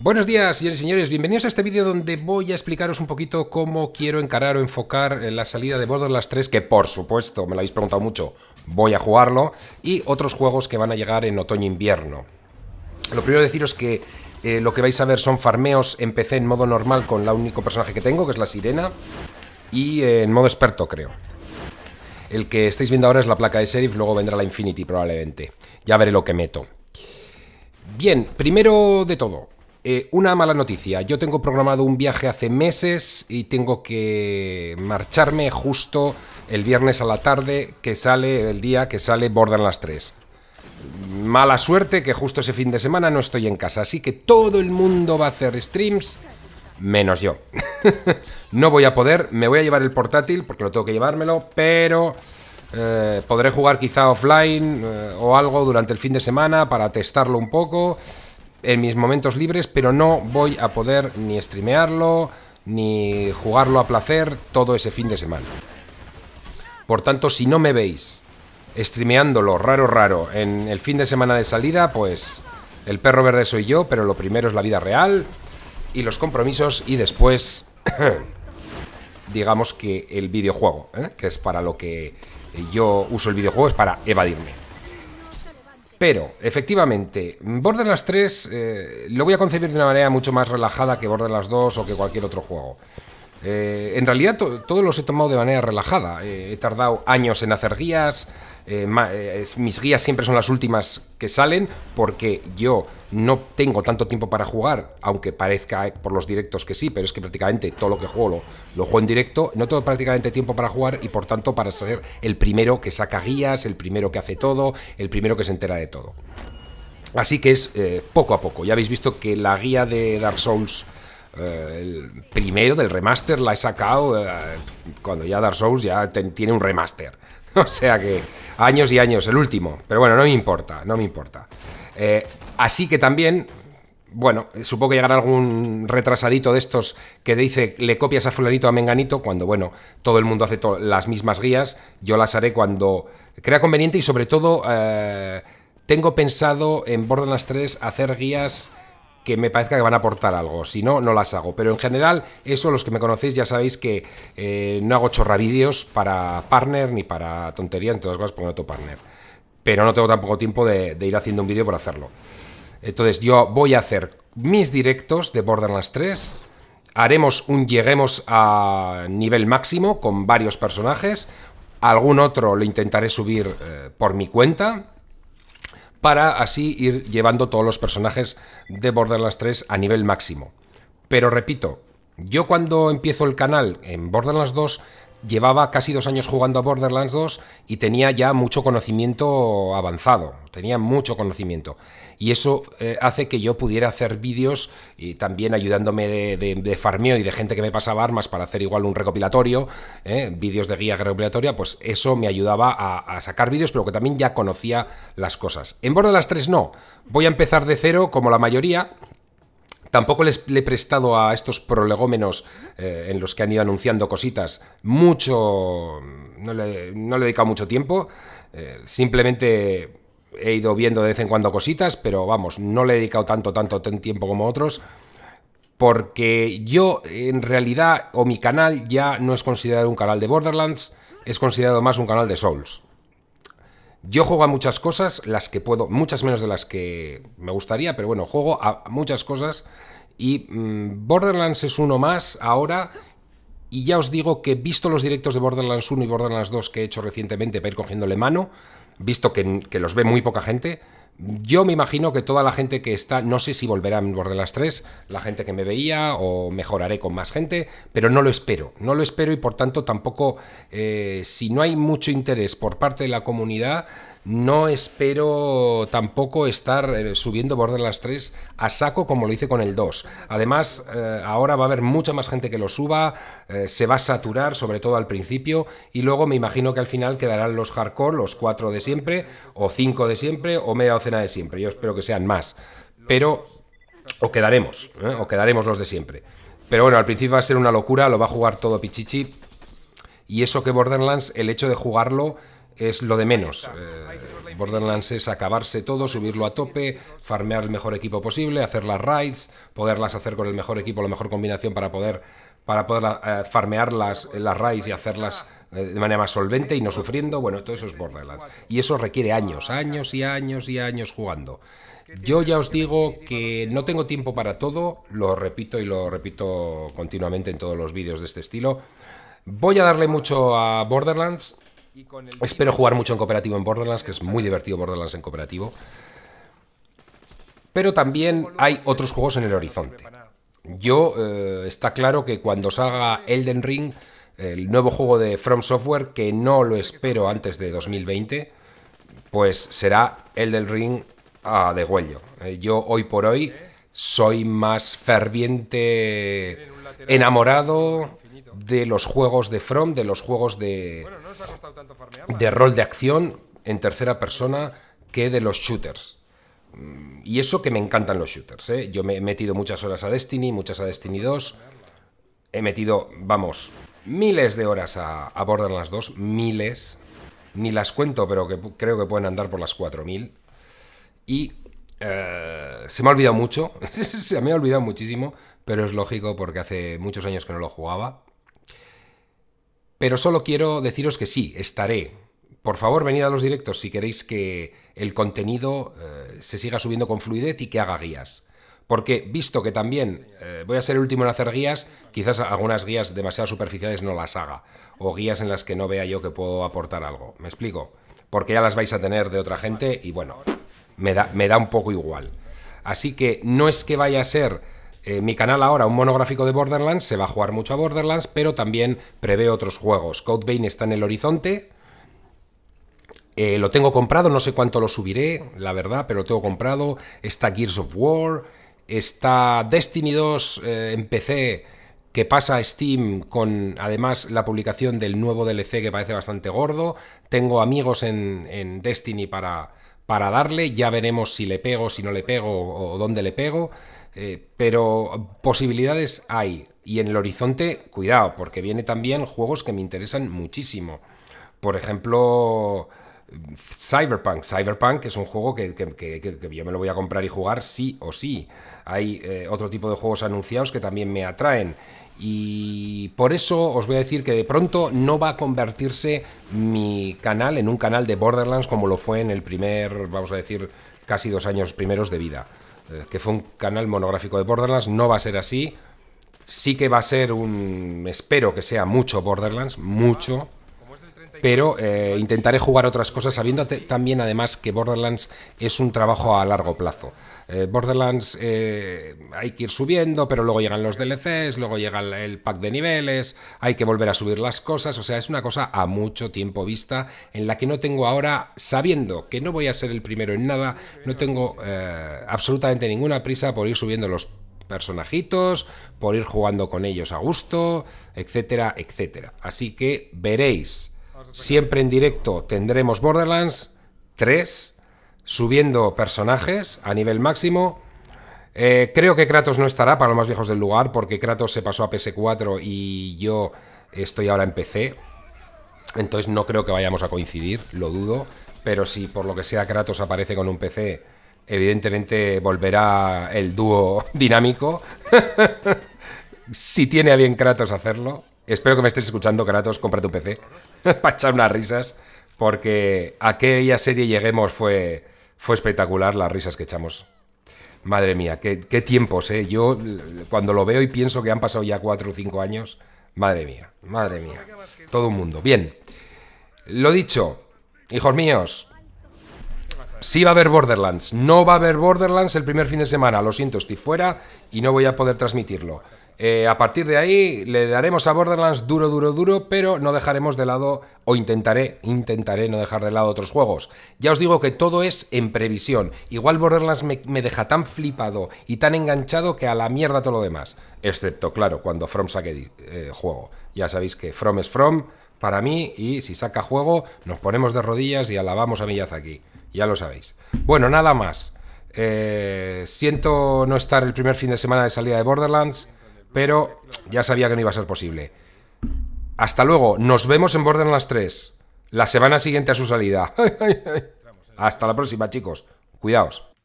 Buenos días, señores y señores. Bienvenidos a este vídeo donde voy a explicaros un poquito cómo quiero encarar o enfocar eh, la salida de Borderlands 3, que por supuesto, me lo habéis preguntado mucho, voy a jugarlo, y otros juegos que van a llegar en otoño-invierno. Lo primero deciros que eh, lo que vais a ver son farmeos. Empecé en modo normal con la único personaje que tengo, que es la sirena, y eh, en modo experto, creo. El que estáis viendo ahora es la placa de Sheriff, luego vendrá la Infinity probablemente. Ya veré lo que meto. Bien, primero de todo, eh, una mala noticia. Yo tengo programado un viaje hace meses y tengo que marcharme justo el viernes a la tarde que sale el día que sale las 3. Mala suerte que justo ese fin de semana no estoy en casa, así que todo el mundo va a hacer streams menos yo. no voy a poder, me voy a llevar el portátil porque lo tengo que llevármelo, pero eh, podré jugar quizá offline eh, o algo durante el fin de semana para testarlo un poco en mis momentos libres, pero no voy a poder ni streamearlo, ni jugarlo a placer todo ese fin de semana. Por tanto, si no me veis streameándolo raro raro en el fin de semana de salida, pues el perro verde soy yo, pero lo primero es la vida real y los compromisos y después digamos que el videojuego, ¿eh? que es para lo que yo uso el videojuego, es para evadirme. Pero, efectivamente, Borderlands 3 eh, lo voy a concebir de una manera mucho más relajada que Borderlands 2 o que cualquier otro juego. Eh, en realidad todos los he tomado de manera relajada. Eh, he tardado años en hacer guías, eh, eh, mis guías siempre son las últimas que salen porque yo no tengo tanto tiempo para jugar, aunque parezca eh, por los directos que sí, pero es que prácticamente todo lo que juego lo, juego en directo, no tengo prácticamente tiempo para jugar y por tanto para ser el primero que saca guías, el primero que hace todo, el primero que se entera de todo. Así que es poco a poco. Ya habéis visto que la guía de Dark Souls el primero del remaster la he sacado cuando ya Dark Souls ya tiene un remaster. O sea que años y años, el último. Pero bueno, no me importa, no me importa. Eh, así que también, bueno, eh, supongo que llegará algún retrasadito de estos que dice le copias a fulanito a menganito, cuando, bueno, todo el mundo hace las mismas guías, yo las haré cuando crea conveniente y sobre todo eh, tengo pensado en Borderlands 3 hacer guías que me parezca que van a aportar algo. Si no, no las hago. Pero en general, eso, los que me conocéis ya sabéis que eh, no hago chorravideos para partner ni para tontería, entre otras cosas, pongo partner. Pero no tengo tampoco tiempo de, ir haciendo un vídeo por hacerlo. Entonces, yo voy a hacer mis directos de Borderlands 3. Haremos un lleguemos a nivel máximo con varios personajes. Algún otro lo intentaré subir eh, por mi cuenta para así ir llevando todos los personajes de Borderlands 3 a nivel máximo. Pero repito, yo cuando empiezo el canal en Borderlands 2 llevaba casi dos años jugando a Borderlands 2 y tenía ya mucho conocimiento avanzado, tenía mucho conocimiento. Y eso eh, hace que yo pudiera hacer vídeos y también ayudándome de, farmeo y de gente que me pasaba armas para hacer igual un recopilatorio, eh, vídeos de guía recopilatoria, pues eso me ayudaba a, a sacar vídeos, pero que también ya conocía las cosas. En Borderlands 3 no, voy a empezar de cero como la mayoría Tampoco les, le he prestado a estos prolegómenos eh, en los que han ido anunciando cositas mucho... No le, he dedicado mucho tiempo. Eh, simplemente he ido viendo de vez en cuando cositas, pero vamos, no le he dedicado tanto, tanto tiempo como otros. Porque yo, en realidad, o mi canal ya no es considerado un canal de Borderlands, es considerado más un canal de Souls. Yo juego a muchas cosas, las que puedo, muchas menos de las que me gustaría, pero bueno, juego a muchas cosas y mm, Borderlands es uno más ahora y ya os digo que visto los directos de Borderlands 1 y Borderlands 2 que he hecho recientemente para ir cogiéndole mano, visto que los ve muy poca gente, yo me imagino que toda la gente que está, no sé si volverá de las tres, la gente que me veía o mejoraré con más gente, pero no lo espero, no lo espero y por tanto tampoco, eh, si no hay mucho interés por parte de la comunidad, no espero tampoco estar eh, subiendo Borderlands 3 a saco como lo hice con el 2. Además, eh, ahora va a haber mucha más gente que lo suba, eh, se va a saturar, sobre todo al principio, y luego me imagino que al final quedarán los hardcore, los 4 de siempre, o 5 de siempre, o media docena de siempre. Yo espero que sean más. Pero, o quedaremos, o quedaremos los de siempre. Pero bueno, al principio va a ser una locura, lo va a jugar todo Pichichi. Y eso que Borderlands, el hecho de jugarlo es lo de menos. Eh, Borderlands es acabarse todo, subirlo a tope, farmear el mejor equipo posible, hacer las raids, poderlas hacer con el mejor equipo, la mejor combinación para poder, para eh, farmear las, las raids y hacerlas eh, de manera más solvente y no sufriendo. Bueno, todo eso es Borderlands. Y eso requiere años, años y años y años jugando. Yo ya os digo que no tengo tiempo para todo, lo repito y lo repito continuamente en todos los vídeos de este estilo. Voy a darle mucho a Borderlands, Espero jugar mucho en cooperativo en Borderlands, que es muy divertido Borderlands en cooperativo. Pero también este hay otros juegos en el horizonte. Yo, eh, está claro que cuando salga Elden Ring, el nuevo juego de From Software, que no lo espero antes de 2020, pues será Elden Ring a de huello. Eh, yo hoy por hoy ¿Eh? soy más ferviente enamorado de los juegos de From, de los juegos de, de rol de acción en tercera persona que de los shooters. Mm, y eso que me encantan los shooters. ¿eh? Yo me he metido muchas horas a Destiny, muchas a Destiny 2. He metido, vamos, miles de horas a, a las dos, miles. Ni las cuento, pero que creo que pueden andar por las 4000. Y eh, se me ha olvidado mucho, se me ha olvidado muchísimo, pero es lógico porque hace muchos años que no lo jugaba. Pero solo quiero deciros que sí, estaré. Por favor, venid a los directos si queréis que el contenido eh, se siga subiendo con fluidez y que haga guías. Porque visto que también eh, voy a ser el último en hacer guías, quizás algunas guías demasiado superficiales no las haga. O guías en las que no vea yo que puedo aportar algo. ¿Me explico? Porque ya las vais a tener de otra gente y bueno, me da, me da un poco igual. Así que no es que vaya a ser eh, mi canal ahora, un monográfico de Borderlands, se va a jugar mucho a Borderlands, pero también prevé otros juegos. Vein está en el horizonte. Eh, lo tengo comprado, no sé cuánto lo subiré, la verdad, pero lo tengo comprado. Está Gears of War. Está Destiny 2 eh, en PC, que pasa a Steam con además la publicación del nuevo DLC que parece bastante gordo. Tengo amigos en, en Destiny para, para darle. Ya veremos si le pego, si no le pego o dónde le pego. Eh, pero posibilidades hay. Y en el horizonte, cuidado, porque viene también juegos que me interesan muchísimo. Por ejemplo, Cyberpunk. Cyberpunk es un juego que, yo me lo voy a comprar y jugar sí o sí. Hay eh, otro tipo de juegos anunciados que también me atraen. Y por eso os voy a decir que de pronto no va a convertirse mi canal en un canal de Borderlands como lo fue en el primer, vamos a decir, casi dos años primeros de vida. Eh, que fue un canal monográfico de Borderlands, no va a ser así. Sí que va a ser un... espero que sea mucho Borderlands, mucho pero eh, intentaré jugar otras cosas sabiendo también además que Borderlands es un trabajo a largo plazo. Eh, Borderlands eh, hay que ir subiendo, pero luego llegan los DLCs, luego llega el pack de niveles, hay que volver a subir las cosas, o sea, es una cosa a mucho tiempo vista en la que no tengo ahora, sabiendo que no voy a ser el primero en nada, no tengo absolutamente ninguna prisa por ir subiendo los personajitos, por ir jugando con ellos a gusto, etcétera, etcétera. Así que veréis Siempre en directo tendremos Borderlands 3, subiendo personajes a nivel máximo. Eh, creo que Kratos no estará para los más viejos del lugar, porque Kratos se pasó a PS4 y yo estoy ahora en PC. Entonces no creo que vayamos a coincidir, lo dudo. Pero si por lo que sea Kratos aparece con un PC, evidentemente volverá el dúo dinámico. si tiene a bien Kratos hacerlo. Espero que me estés escuchando, Kratos, compra tu PC para echar unas risas, porque aquella serie lleguemos fue, fue espectacular, las risas que echamos. Madre mía, qué, qué tiempos, ¿eh? Yo cuando lo veo y pienso que han pasado ya cuatro o cinco años, madre mía, madre mía, todo un mundo. Bien, lo dicho, hijos míos, sí va a haber Borderlands. No va a haber Borderlands el primer fin de semana. Lo siento, estoy fuera y no voy a poder transmitirlo. Eh, a partir de ahí le daremos a Borderlands duro, duro, duro, pero no dejaremos de lado, o intentaré, intentaré no dejar de lado otros juegos. Ya os digo que todo es en previsión. Igual Borderlands me, deja tan flipado y tan enganchado que a la mierda todo lo demás. Excepto, claro, cuando From saque eh, juego. Ya sabéis que From es From para mí y si saca juego nos ponemos de rodillas y alabamos a aquí. Ya lo sabéis. Bueno, nada más. Eh, siento no estar el primer fin de semana de salida de Borderlands pero ya sabía que no iba a ser posible. Hasta luego, nos vemos en las 3, la semana siguiente a su salida. Hasta la próxima, chicos. Cuidaos.